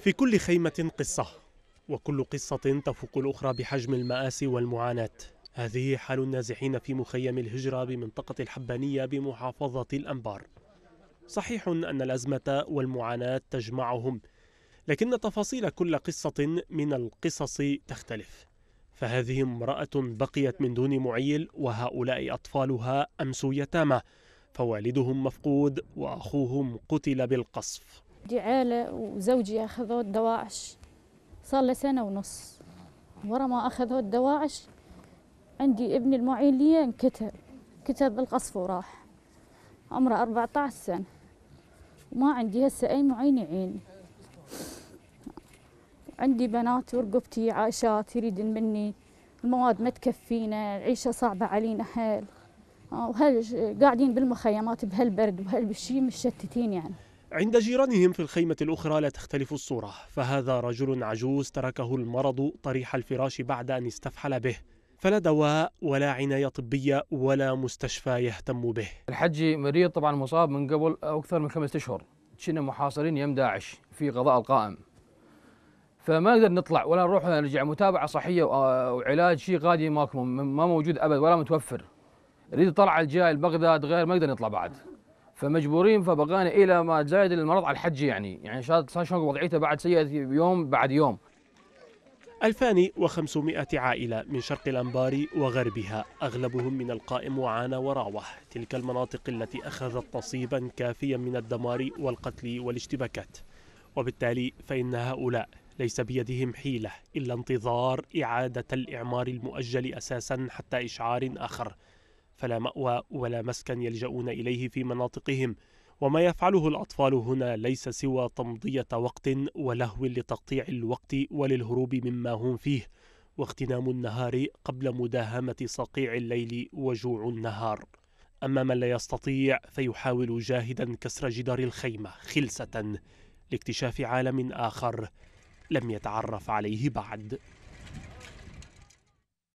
في كل خيمة قصة وكل قصة تفوق الأخرى بحجم المآسي والمعاناة هذه حال النازحين في مخيم الهجرة بمنطقة الحبانية بمحافظة الأنبار صحيح أن الأزمة والمعاناة تجمعهم لكن تفاصيل كل قصة من القصص تختلف فهذه امرأة بقيت من دون معيل وهؤلاء أطفالها أمسوا يتامى فوالدهم مفقود وأخوهم قتل بالقصف عيلة وزوجي أخذوا الدواعش صار له سنة ونص ورا ما أخذوا الدواعش عندي ابني المعين لي انكتب كتب بالقصف وراح عمره 14 سنة وما عندي هسه أي معين يعيني عندي بنات ورقبتي عايشات يريدن مني المواد ما تكفينا العيشة صعبة علينا حيل آه، وهل قاعدين بالمخيمات بهالبرد وهالشي مشتتين يعني عند جيرانهم في الخيمة الأخرى لا تختلف الصورة فهذا رجل عجوز تركه المرض طريح الفراش بعد أن استفحل به فلا دواء ولا عناية طبية ولا مستشفى يهتم به الحجي مريض طبعا مصاب من قبل أكثر من خمسة أشهر كنا محاصرين يم داعش في قضاء القائم فما نقدر نطلع ولا نروح ولا نرجع متابعة صحية وعلاج شيء غادي ماكم ما موجود أبد ولا متوفر نريد طلع الجاي لبغداد غير ما نقدر نطلع بعد فمجبورين فبقانا الى ما زايد المرض على الحج يعني يعني صار شلون وضعيته بعد سيئه يوم بعد يوم 2500 عائلة من شرق الأنبار وغربها أغلبهم من القائم وعانى وراوح تلك المناطق التي أخذت نصيبا كافيا من الدمار والقتل والاشتباكات وبالتالي فإن هؤلاء ليس بيدهم حيلة إلا انتظار إعادة الإعمار المؤجل أساسا حتى إشعار آخر فلا مأوى ولا مسكن يلجؤون إليه في مناطقهم وما يفعله الأطفال هنا ليس سوى تمضية وقت ولهو لتقطيع الوقت وللهروب مما هم فيه واغتنام النهار قبل مداهمة صقيع الليل وجوع النهار أما من لا يستطيع فيحاول جاهدا كسر جدار الخيمة خلسة لاكتشاف عالم آخر لم يتعرف عليه بعد